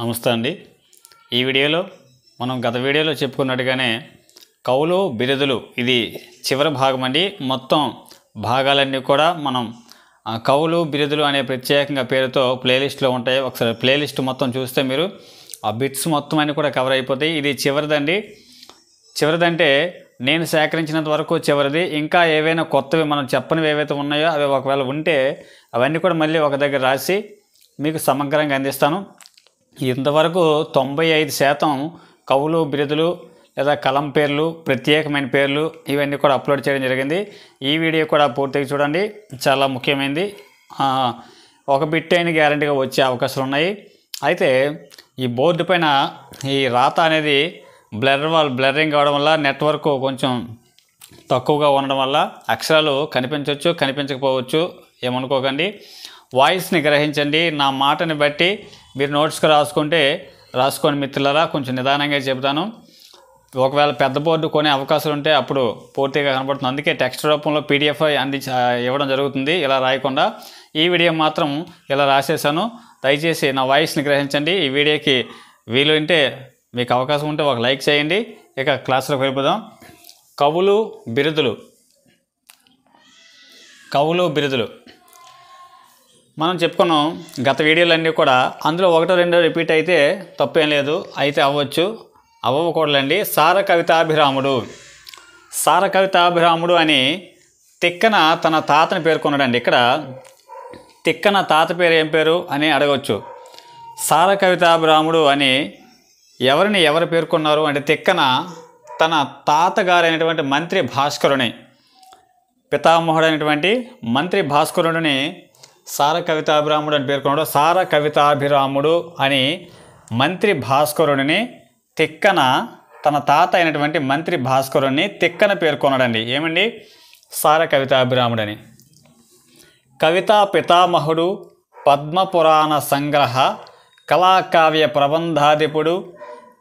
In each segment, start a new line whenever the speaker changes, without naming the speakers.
నమస్తే అండి ఈ వీడియోలో మనం గత వీడియోలో చెప్పుకున్నట్టుగానే కౌలు బిరుదులు ఇది చివరి భాగం అండి మొత్తం భాగాలన్నీ కూడా మనం కవులు బిరుదులు అనే ప్రత్యేకంగా పేరుతో ప్లేలిస్ట్లో ఉంటాయి ఒకసారి ప్లేలిస్ట్ మొత్తం చూస్తే మీరు ఆ బిట్స్ మొత్తం అన్నీ కూడా కవర్ అయిపోతాయి ఇది చివరిదండి చివరిదంటే నేను సేకరించినంత వరకు చివరిది ఇంకా ఏవైనా కొత్తవి మనం చెప్పనివి ఏవైతే ఉన్నాయో అవి ఒకవేళ ఉంటే అవన్నీ కూడా మళ్ళీ ఒక దగ్గర రాసి మీకు సమగ్రంగా అందిస్తాను ఇంతవరకు తొంభై ఐదు శాతం కవులు బిరుదులు లేదా కలం పేర్లు ప్రత్యేకమైన పేర్లు ఇవన్నీ కూడా అప్లోడ్ చేయడం జరిగింది ఈ వీడియో కూడా పూర్తిగా చూడండి చాలా ముఖ్యమైనది ఒక బిట్ అయిన గ్యారంటీగా వచ్చే అవకాశాలు ఉన్నాయి అయితే ఈ బోర్డు పైన ఈ రాత అనేది బ్లర్ వాళ్ళ బ్లర్రింగ్ అవడం వల్ల నెట్వర్క్ కొంచెం తక్కువగా ఉండడం వల్ల అక్షరాలు కనిపించవచ్చు కనిపించకపోవచ్చు ఏమనుకోకండి వాయిస్ని గ్రహించండి నా మాటని బట్టి మీరు నోట్స్కి రాసుకుంటే రాసుకొని మిత్రులరా కొంచెం నిదానంగా చెబుతాను ఒకవేళ పెద్ద బోర్డు కొనే అవకాశాలు ఉంటే అప్పుడు పూర్తిగా కనబడుతుంది అందుకే టెక్స్ట్ రూపంలో పీడిఎఫ్ అంది ఇవ్వడం జరుగుతుంది ఇలా రాయకుండా ఈ వీడియో మాత్రం ఇలా రాసేసాను దయచేసి నా వాయిస్ని గ్రహించండి ఈ వీడియోకి వీలు ఉంటే మీకు అవకాశం ఉంటే ఒక లైక్ చేయండి ఇక క్లాసులకు వెళ్ళిపోదాం కవులు బిరుదులు కవులు బిరుదులు మనం చెప్పుకున్నాం గత వీడియోలన్నీ కూడా అందులో ఒకటో రెండో రిపీట్ అయితే తప్పేం లేదు అయితే అవ్వచ్చు అవ్వకూడదండి సార కవితాభిరాముడు సార కవితాభిరాముడు అని తిక్కన తన తాతని పేర్కొన్నాడండి ఇక్కడ తిక్కన తాత పేరు ఏం పేరు అని అడగవచ్చు సార కవితాభిరాముడు అని ఎవరిని ఎవరు పేర్కొన్నారు అంటే తిక్కన తన తాతగారైనటువంటి మంత్రి భాస్కరుని అయినటువంటి మంత్రి భాస్కరుడిని సార కవితాభిరాముడు అని పేర్కొన్నాడు సార కవితాభిరాముడు అని మంత్రి భాస్కరుడిని తిక్కన తన తాత అయినటువంటి మంత్రి భాస్కరుణ్ణి తిక్కన పేర్కొన్నాడండి ఏమండి సార కవితాభిరాముడని కవితా పితామహుడు పద్మపురాణ సంగ్రహ కళాకావ్య ప్రబంధాధిపుడు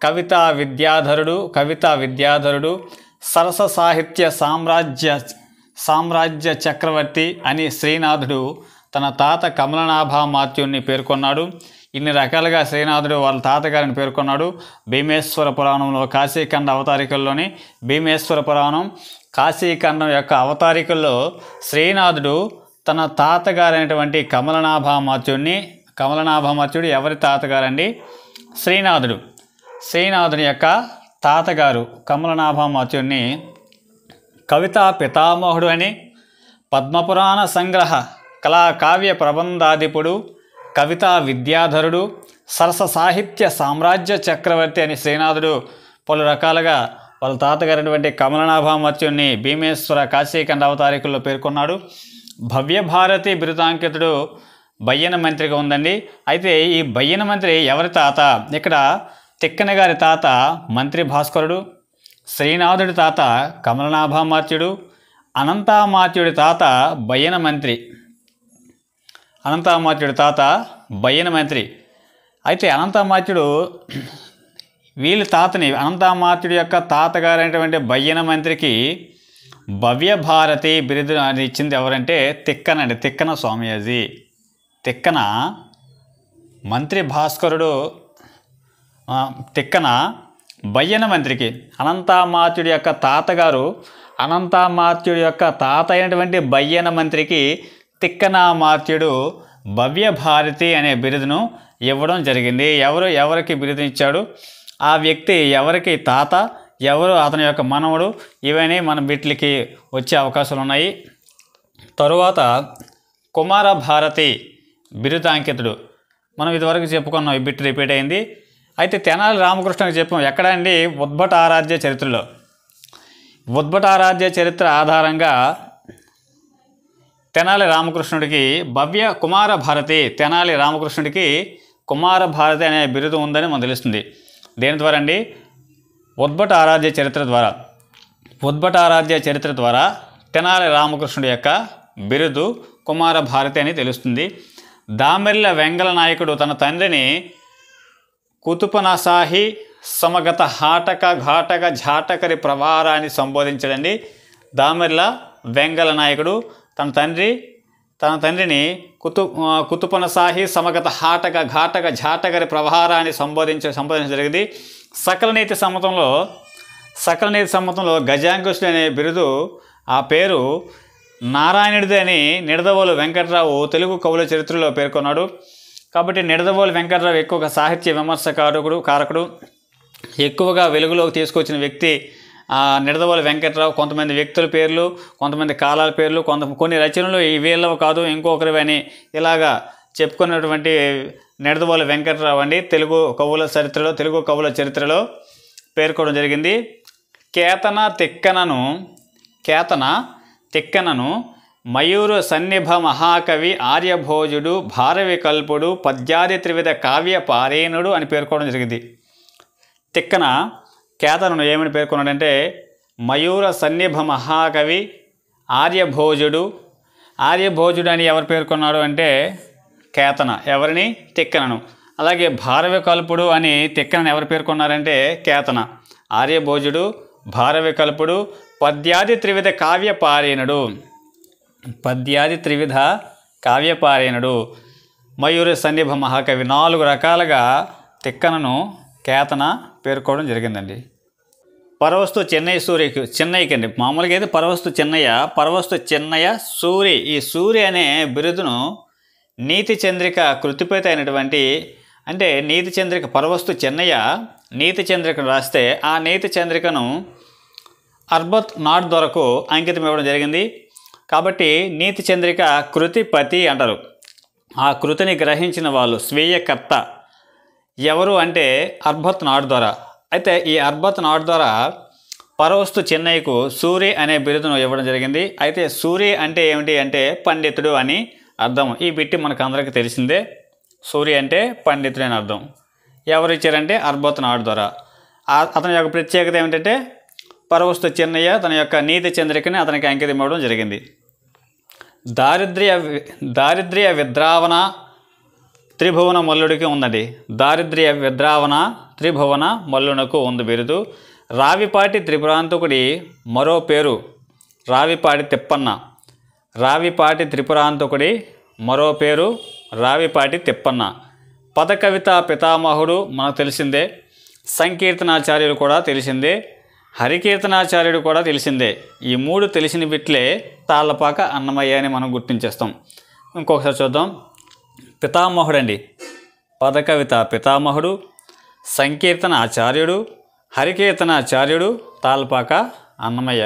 కవితా విద్యాధరుడు కవితా విద్యాధరుడు సరస సాహిత్య సామ్రాజ్య సామ్రాజ్య చక్రవర్తి అని శ్రీనాథుడు తన తాత కమలనాభ మాత్యుణ్ణి పేర్కొన్నాడు ఇన్ని రకాలుగా శ్రీనాథుడు వాళ్ళ తాతగారిని పేర్కొన్నాడు భీమేశ్వర పురాణంలో కాశీఖండ అవతారికల్లోని భీమేశ్వర పురాణం కాశీఖండం యొక్క అవతారికల్లో శ్రీనాథుడు తన తాతగారైనటువంటి కమలనాభ మాత్యుడిని కమలనాభ మాత్యుడు ఎవరి తాతగారండి శ్రీనాథుడు శ్రీనాథుని యొక్క తాతగారు కమలనాభ మాత్యుడిని కవితా పితామోహుడు అని పద్మపురాణ సంగ్రహ కళా కావ్య ప్రబంధాధిపుడు కవితా విద్యాధరుడు సరస సాహిత్య సామ్రాజ్య చక్రవర్తి అని శ్రీనాథుడు పలు రకాలుగా వాళ్ళ తాతగారినటువంటి కమలనాభామర్త్యుని భీమేశ్వర కాశీఖండ అవతారికుల్లో పేర్కొన్నాడు భవ్యభారతి బిరుదాంకితుడు బయ్యన మంత్రిగా ఉందండి అయితే ఈ బయ్యన మంత్రి ఎవరి తాత ఇక్కడ తిక్కన గారి తాత మంత్రి భాస్కరుడు శ్రీనాథుడి తాత కమలనాభామాత్యుడు అనంతామాత్యుడి తాత బయ్యన మంత్రి అనంతామాత్యుడి తాత బయ్యన మంత్రి అయితే అనంతామాత్యుడు వీళ్ళ తాతని అనంతామాత్యుడి యొక్క తాతగారైనటువంటి బయ్యన మంత్రికి భవ్యభారతి బిరుదు అని ఇచ్చింది ఎవరంటే తిక్కన అండి తిక్కన స్వామీజీ తిక్కన మంత్రి భాస్కరుడు తిక్కన బయ్యన మంత్రికి అనంతామాత్యుడి యొక్క తాతగారు అనంతామాత్యుడి యొక్క తాత అయినటువంటి బయ్యన మంత్రికి తిక్కనామాత్యుడు భవ్య భారతి అనే బిరుదును ఇవ్వడం జరిగింది ఎవరు ఎవరికి బిరుదు ఇచ్చాడు ఆ వ్యక్తి ఎవరికి తాత ఎవరు అతని యొక్క మనవడు ఇవన్నీ మన బిట్లకి వచ్చే అవకాశాలు ఉన్నాయి తరువాత కుమార భారతి బిరుదాంకితుడు మనం ఇదివరకు చెప్పుకున్నాం ఈ బిట్ రిపీట్ అయింది అయితే తెనాలి రామకృష్ణకి చెప్పాం ఎక్కడ అండి ఉద్భట ఆరాధ్య చరిత్రలో ఉద్భట ఆరాధ్య చరిత్ర ఆధారంగా తెనాలి రామకృష్ణుడికి భవ్య కుమార భారతి తెనాలి రామకృష్ణుడికి కుమార భారతి అనే బిరుదు ఉందని మనం తెలుస్తుంది దేని ద్వారా అండి ఉద్భట ఆరాధ్య చరిత్ర ద్వారా ఉద్భట ఆరాధ్య చరిత్ర ద్వారా తెనాలి రామకృష్ణుడి యొక్క బిరుదు కుమార భారతి అని తెలుస్తుంది దామెర్ల వెంగళ నాయకుడు తన తండ్రిని కుతుపనసాహి సమగత హాటక ఘాటక ఝాటకరి ప్రవారాన్ని సంబోధించడండి దామెర్ల వెంగళ నాయకుడు తన తండ్రి తన తండ్రిని కుతు కుతుపన సాహి సమగత హాటక ఘాటక ఝాటకరి ప్రవహారాన్ని సంబోధించ సంబోధించడం జరిగింది సకల నీతి సమ్మతంలో సకల నీతి సమ్మతంలో గజాంకుశుడు అనే బిరుదు ఆ పేరు నారాయణుడిది అని నిడదవోలు వెంకట్రావు తెలుగు కవుల చరిత్రలో పేర్కొన్నాడు కాబట్టి నిడదవోలు వెంకట్రావు ఎక్కువగా సాహిత్య విమర్శకారకుడు కారకుడు ఎక్కువగా వెలుగులోకి తీసుకొచ్చిన వ్యక్తి నిడదవోలు వెంకట్రావు కొంతమంది వ్యక్తుల పేర్లు కొంతమంది కాలాల పేర్లు కొంత కొన్ని రచనలు వీళ్ళవి కాదు ఇంకొకరివని ఇలాగా చెప్పుకున్నటువంటి నిడదవోలు వెంకట్రావు అండి తెలుగు కవుల చరిత్రలో తెలుగు కవుల చరిత్రలో పేర్కొనడం జరిగింది కేతన తిక్కనను కేతన తిక్కనను మయూరు సన్నిభ మహాకవి ఆర్యభోజుడు భారవి కల్పుడు పద్యాది త్రివిధ కావ్య పారేణుడు అని పేర్కొనడం జరిగింది తిక్కన కేతనను ఏమని పేర్కొన్నాడంటే మయూర సన్నిభ మహాకవి ఆర్యభోజుడు ఆర్యభోజుడు అని ఎవరు పేర్కొన్నాడు అంటే కేతన ఎవరిని తిక్కనను అలాగే కల్పుడు అని తిక్కనను ఎవరు పేర్కొన్నారంటే కేతన ఆర్యభోజుడు కల్పుడు పద్యాది త్రివిధ కావ్యపారేణుడు పద్యాది త్రివిధ కావ్యపారేణుడు మయూర సన్నిభ మహాకవి నాలుగు రకాలుగా తిక్కనను కేతన పేర్కోవడం జరిగిందండి పరవస్తు చెన్నయ్య సూర్యకి చెన్నయ్యకి అండి మామూలుగా అయితే పరవస్తు చెన్నయ్య పరవస్తు చెన్నయ్య సూరి ఈ సూరి అనే బిరుదును నీతి చంద్రిక కృతిపేత అయినటువంటి అంటే నీతి చంద్రిక పరవస్తు చెన్నయ్య నీతి చంద్రికను రాస్తే ఆ నీతి చంద్రికను అర్బత్ నాట్ దొరకు అంకితం ఇవ్వడం జరిగింది కాబట్టి నీతి చంద్రిక కృతిపతి అంటారు ఆ కృతిని గ్రహించిన వాళ్ళు స్వీయకర్త ఎవరు అంటే అర్బత్ నాడ్ ద్వారా అయితే ఈ అర్బత్ నాడ్ ద్వారా పరవస్తు చెన్నైకు సూరి అనే బిరుదును ఇవ్వడం జరిగింది అయితే సూరి అంటే ఏమిటి అంటే పండితుడు అని అర్థం ఈ బిట్టి మనకు అందరికీ తెలిసిందే సూరి అంటే పండితుడు అని అర్థం ఎవరు ఇచ్చారంటే అర్బత్ నాడ్ ద్వారా అతని యొక్క ప్రత్యేకత ఏమిటంటే పరవస్తు చెన్నయ్య తన యొక్క నీతి చంద్రికని అతనికి అంకితం ఇవ్వడం జరిగింది దారిద్ర్య దారిద్ర్య విద్రావణ త్రిభువన మల్లుడికి ఉన్నది దారిద్ర్య విద్రావణ త్రిభువన మల్లునకు ఉంది బిరుదు రావిపాటి త్రిపురాంతకుడి మరో పేరు రావిపాటి తిప్పన్న రావిపాటి త్రిపురాంతకుడి మరో పేరు రావిపాటి తిప్పన్న పదకవిత పితామహుడు మనకు తెలిసిందే సంకీర్తనాచార్యుడు కూడా తెలిసిందే హరికీర్తనాచార్యుడు కూడా తెలిసిందే ఈ మూడు తెలిసిన బిట్లే తాళ్ళపాక అన్నమయ్య అని మనం గుర్తించేస్తాం ఇంకొకసారి చూద్దాం పితామహుడండి పదకవిత పితామహుడు సంకీర్తన ఆచార్యుడు హరికీర్తనాచార్యుడు తాల్పాక అన్నమయ్య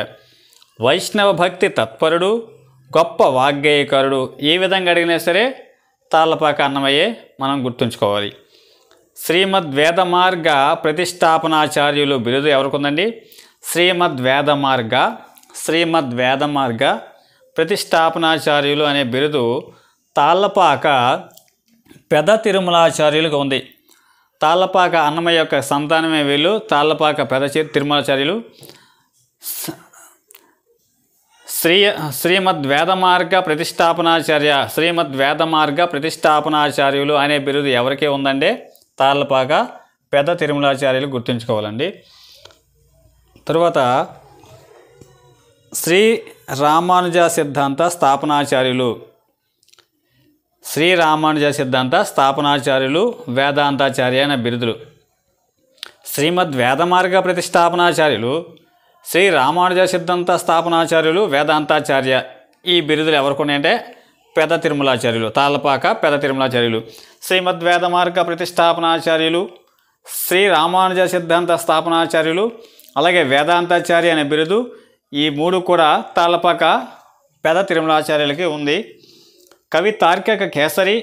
వైష్ణవ భక్తి తత్పరుడు గొప్ప వాగ్గేయకరుడు ఏ విధంగా అడిగినా సరే తాళ్ళపాక అన్నమయ్యే మనం గుర్తుంచుకోవాలి శ్రీమద్ వేద మార్గ ప్రతిష్టాపనాచార్యులు బిరుదు ఎవరికొందండి శ్రీమద్ వేద మార్గ శ్రీమద్ వేద మార్గ ప్రతిష్టాపనాచార్యులు అనే బిరుదు తాళ్ళపాక పెద తిరుమలాచార్యులుగా ఉంది తాళ్ళపాక అన్నమయ్య యొక్క సంతానమే వీళ్ళు తాళ్ళపాక పెద తిరుమలాచార్యులు శ్రీ శ్రీమద్ వేదమార్గ ప్రతిష్టాపనాచార్య శ్రీమద్ వేదమార్గ ప్రతిష్టాపనాచార్యులు అనే బిరుదు ఎవరికే ఉందండి తాళ్ళపాక పెద్ద తిరుమలాచార్యులు గుర్తుంచుకోవాలండి తరువాత శ్రీ రామానుజ సిద్ధాంత స్థాపనాచార్యులు శ్రీ రామానుజ సిద్ధాంత స్థాపనాచార్యులు వేదాంతాచార్య అనే బిరుదులు శ్రీమద్ వేదమార్గ ప్రతిష్టాపనాచార్యులు శ్రీ రామానుజ సిద్ధాంత స్థాపనాచార్యులు వేదాంతాచార్య ఈ బిరుదులు ఎవరికి అంటే పెద తిరుమలాచార్యులు తాళ్ళపాక పెద తిరుమలాచార్యులు శ్రీమద్ వేదమార్గ ప్రతిష్టాపనాచార్యులు శ్రీ రామానుజ సిద్ధాంత స్థాపనాచార్యులు అలాగే వేదాంతాచార్య అనే బిరుదు ఈ మూడు కూడా తాళ్ళపాక పెద తిరుమలాచార్యులకి ఉంది కవి తార్కిక కేసరి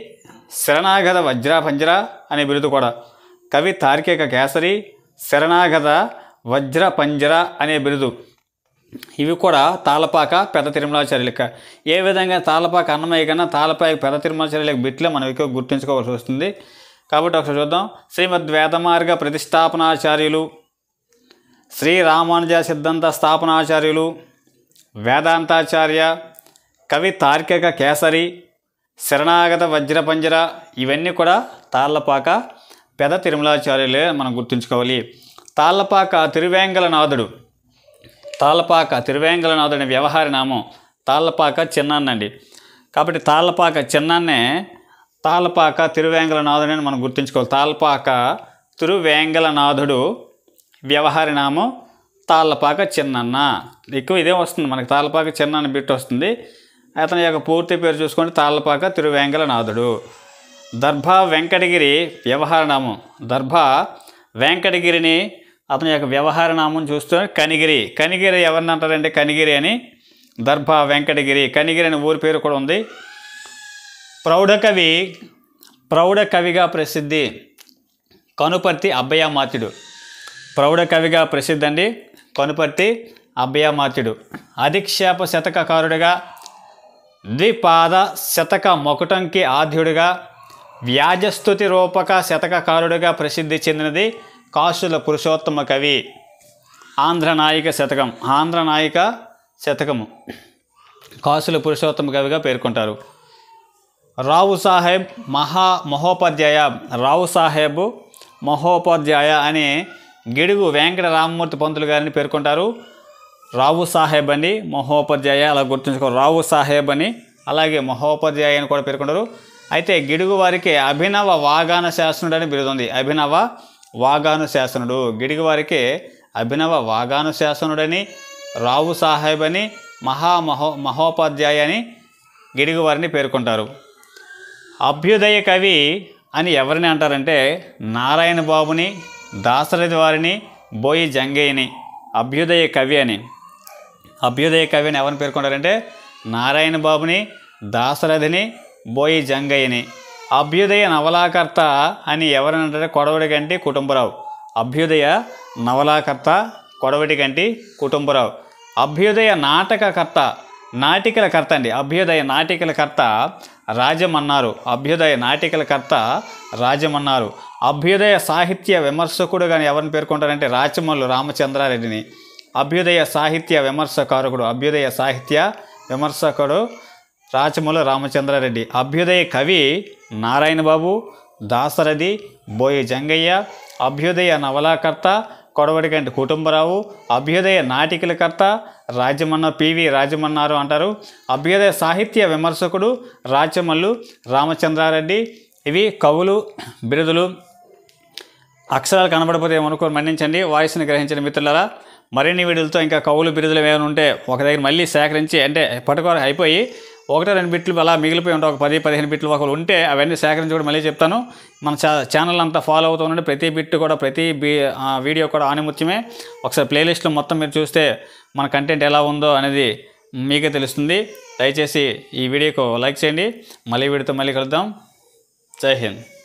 శరణాగత వజ్రాభంజర అనే బిరుదు కూడా కవి తార్కిక కేసరి శరణాగత వజ్రపంజర అనే బిరుదు ఇవి కూడా తాళపాక పెద్ద తిరుమలాచార్యులక ఏ విధంగా తాళపాక అన్నమయ్య కన్నా తాళపాక పెద్ద తిరుమలాచార్యులకు బిట్లే మనం ఎక్కువ గుర్తించుకోవాల్సి వస్తుంది కాబట్టి ఒకసారి చూద్దాం శ్రీమద్ వేదమార్గ ప్రతిష్టాపనాచార్యులు శ్రీ రామానుజ సిద్ధాంత స్థాపనాచార్యులు వేదాంతాచార్య కవి తార్కిక కేసరి శరణాగత వజ్రపంజర ఇవన్నీ కూడా తాళ్ళపాక పెద తిరుమలాచార్యులే మనం గుర్తుంచుకోవాలి తాళ్ళపాక నాథుడు తాళ్ళపాక తిరువేంగలనాథుడు అనే వ్యవహార నామం తాళ్ళపాక చిన్నాన్నండి కాబట్టి తాళ్ళపాక చిన్నాన్నే తాళ్ళపాక తిరువేంగలనాథుడు అని మనం గుర్తుంచుకోవాలి తాళ్ళపాక నాథుడు వ్యవహారి నామం తాళ్ళపాక చిన్నన్న ఎక్కువ ఇదే వస్తుంది మనకి తాళ్ళపాక చిన్నాన్న బిట్ వస్తుంది అతని యొక్క పూర్తి పేరు చూసుకుంటే తాళ్ళపాక తిరువేంకలనాథుడు దర్భ వెంకటగిరి నామం దర్భ వెంకటగిరిని అతని యొక్క వ్యవహారనామం చూస్తే కనిగిరి కనిగిరి ఎవరిని అంటారంటే కనిగిరి అని దర్భ వెంకటగిరి కనిగిరి అనే ఊరి పేరు కూడా ఉంది ప్రౌఢకవి ప్రౌఢకవిగా ప్రసిద్ధి కనుపర్తి అబ్బయ్యమాత్యుడు ప్రౌఢకవిగా ప్రసిద్ధి అండి కనుపర్తి అబ్బయ్యమాత్యుడు అధిక్షేప శతకకారుడిగా ద్విపాద శతక మొకటంకి ఆద్యుడిగా వ్యాజస్థుతి రూపక శతకకారుడిగా ప్రసిద్ధి చెందినది కాసుల పురుషోత్తమ కవి ఆంధ్రనాయిక శతకం ఆంధ్రనాయిక శతకము కాసుల పురుషోత్తమ కవిగా పేర్కొంటారు రావు సాహెబ్ మహా మహోపాధ్యాయ రావు సాహెబ్ మహోపాధ్యాయ అని గిడుగు వెంకట రామమూర్తి పంతులు గారిని పేర్కొంటారు రావు సాహెబ్ అని మహోపాధ్యాయ అలా గుర్తుంచుకో రావు సాహెబ్ అని అలాగే మహోపాధ్యాయ అని కూడా పేర్కొంటారు అయితే గిడుగు వారికి అభినవ వాగాన శాసనుడు అని బిరుదుంది అభినవ వాగాను శాసనుడు గిడుగు వారికి అభినవ వాగాను శాసనుడని రావు సాహెబ్ అని మహామహో మహోపాధ్యాయ అని గిడుగు వారిని పేర్కొంటారు అభ్యుదయ కవి అని ఎవరిని అంటారంటే నారాయణ బాబుని దాసరథి వారిని బోయి జంగయ్యని అభ్యుదయ కవి అని అభ్యుదయ కవిని ఎవరిని పేర్కొంటారంటే నారాయణ బాబుని దాసరథిని బోయి జంగయ్యని అభ్యుదయ నవలాకర్త అని ఎవరని కొడవడి కంటి కుటుంబరావు అభ్యుదయ నవలాకర్త కొడవటి కంటి కుటుంబరావు అభ్యుదయ నాటకకర్త నాటికల కర్త అండి అభ్యుదయ నాటికల కర్త రాజమన్నారు అభ్యుదయ నాటికల కర్త రాజమన్నారు అభ్యుదయ సాహిత్య విమర్శకుడు కానీ ఎవరిని పేర్కొంటారంటే రాచమల్లు రామచంద్రారెడ్డిని అభ్యుదయ సాహిత్య విమర్శకారుడు అభ్యుదయ సాహిత్య విమర్శకుడు రాచముల రామచంద్రారెడ్డి అభ్యుదయ కవి నారాయణబాబు దాసరథి బోయి జంగయ్య అభ్యుదయ నవలాకర్త కొడవటికంటి కుటుంబరావు అభ్యుదయ నాటికలకర్త రాజమన్న పివి రాజమన్నారు అంటారు అభ్యుదయ సాహిత్య విమర్శకుడు రాచమల్లు రామచంద్రారెడ్డి ఇవి కవులు బిరుదులు అక్షరాలు కనబడిపోతే మనకు మన్నించండి వాయిస్ని గ్రహించిన మిత్రులరా మరిన్ని వీడియోలతో ఇంకా కవులు బిరుదులు ఏమైనా ఉంటే ఒక దగ్గర మళ్ళీ సేకరించి అంటే పట్టుకొని అయిపోయి ఒకటో రెండు బిట్లు అలా మిగిలిపోయి ఉంటాయి ఒక పది పదిహేను బిట్లు ఒకరు ఉంటే అవన్నీ సేకరించి కూడా మళ్ళీ చెప్తాను మన ఛానల్ అంతా ఫాలో అవుతూ ఉండండి ప్రతి బిట్ కూడా ప్రతి వీడియో కూడా ఆనిముత్యమే ఒకసారి ప్లేలిస్ట్లో మొత్తం మీరు చూస్తే మన కంటెంట్ ఎలా ఉందో అనేది మీకే తెలుస్తుంది దయచేసి ఈ వీడియోకు లైక్ చేయండి మళ్ళీ వీడితో మళ్ళీ కలుద్దాం జై హింద్